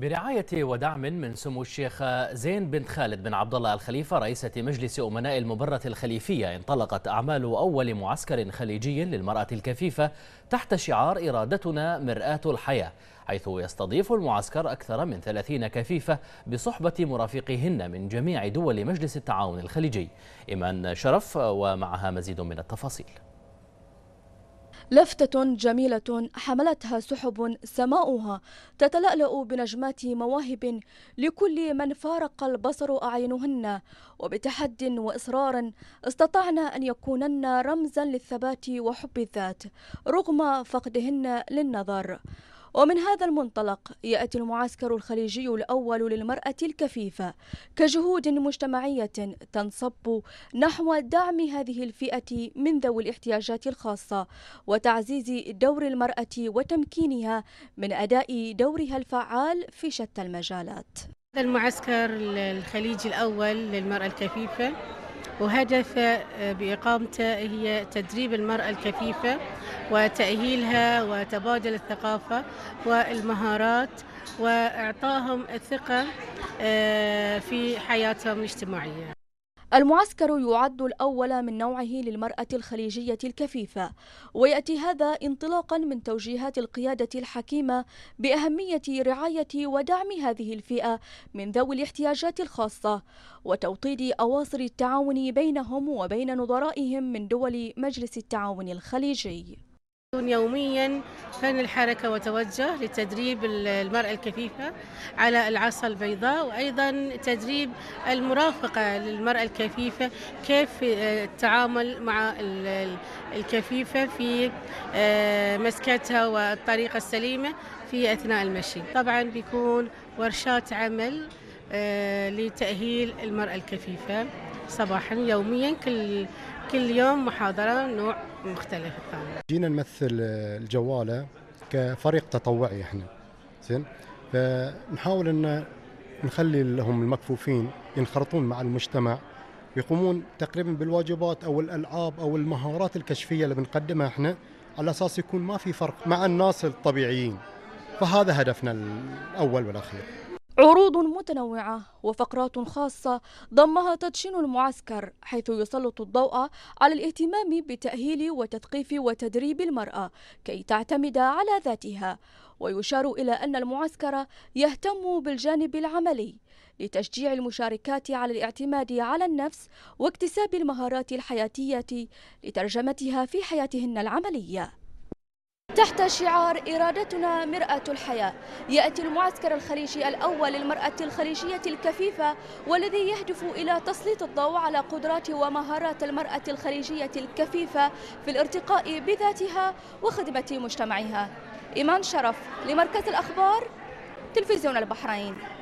برعاية ودعم من سمو الشيخ زين بن خالد بن عبد الله الخليفة رئيسة مجلس أمناء المبرة الخليفية انطلقت أعمال أول معسكر خليجي للمرأة الكفيفة تحت شعار إرادتنا مرآة الحياة حيث يستضيف المعسكر أكثر من 30 كفيفة بصحبة مرافقهن من جميع دول مجلس التعاون الخليجي إيمان شرف ومعها مزيد من التفاصيل لفتة جميلة حملتها سحب سماؤها تتلألأ بنجمات مواهب لكل من فارق البصر أعينهن وبتحد وإصرار استطعن أن يكونن رمزا للثبات وحب الذات رغم فقدهن للنظر ومن هذا المنطلق يأتي المعسكر الخليجي الأول للمرأة الكفيفة كجهود مجتمعية تنصب نحو دعم هذه الفئة من ذوي الاحتياجات الخاصة وتعزيز دور المرأة وتمكينها من أداء دورها الفعال في شتى المجالات هذا المعسكر الخليجي الأول للمرأة الكفيفة وهدف آه، بإقامته هي تدريب المرأة الكفيفة وتأهيلها وتبادل الثقافة والمهارات وإعطائهم الثقة آه، في حياتهم الاجتماعية المعسكر يعد الأول من نوعه للمرأة الخليجية الكفيفة ويأتي هذا انطلاقا من توجيهات القيادة الحكيمة بأهمية رعاية ودعم هذه الفئة من ذوي الاحتياجات الخاصة وتوطيد أواصر التعاون بينهم وبين نظرائهم من دول مجلس التعاون الخليجي يوميا فن الحركة وتوجه لتدريب المرأة الكفيفة على العصا البيضاء وأيضا تدريب المرافقة للمرأة الكفيفة كيف آه، التعامل مع الكفيفة في آه، مسكتها والطريقة السليمة في أثناء المشي طبعا بيكون ورشات عمل آه، لتأهيل المرأة الكفيفة صباحا يوميا كل كل يوم محاضرة نوع مختلف الثاني جينا نمثل الجوالة كفريق تطوعي احنا زين فنحاول ان نخلي لهم المكفوفين ينخرطون مع المجتمع يقومون تقريبا بالواجبات او الالعاب او المهارات الكشفيه اللي بنقدمها احنا على اساس يكون ما في فرق مع الناس الطبيعيين فهذا هدفنا الاول والاخير عروض متنوعة وفقرات خاصة ضمها تدشين المعسكر حيث يسلط الضوء على الاهتمام بتأهيل وتثقيف وتدريب المرأة كي تعتمد على ذاتها ويشار إلى أن المعسكر يهتم بالجانب العملي لتشجيع المشاركات على الاعتماد على النفس واكتساب المهارات الحياتية لترجمتها في حياتهن العملية تحت شعار إرادتنا مرأة الحياة يأتي المعسكر الخليجي الأول للمرأة الخليجية الكفيفة والذي يهدف إلى تسليط الضوء على قدرات ومهارات المرأة الخليجية الكفيفة في الارتقاء بذاتها وخدمة مجتمعها إيمان شرف لمركز الأخبار تلفزيون البحرين